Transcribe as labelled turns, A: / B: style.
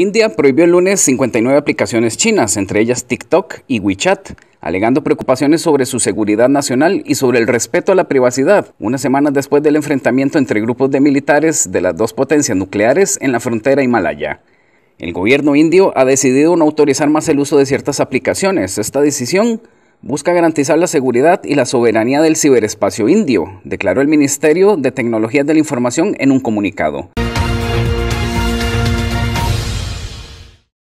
A: India prohibió el lunes 59 aplicaciones chinas, entre ellas TikTok y WeChat, alegando preocupaciones sobre su seguridad nacional y sobre el respeto a la privacidad, unas semanas después del enfrentamiento entre grupos de militares de las dos potencias nucleares en la frontera himalaya. El gobierno indio ha decidido no autorizar más el uso de ciertas aplicaciones. Esta decisión busca garantizar la seguridad y la soberanía del ciberespacio indio, declaró el Ministerio de Tecnologías de la Información en un comunicado.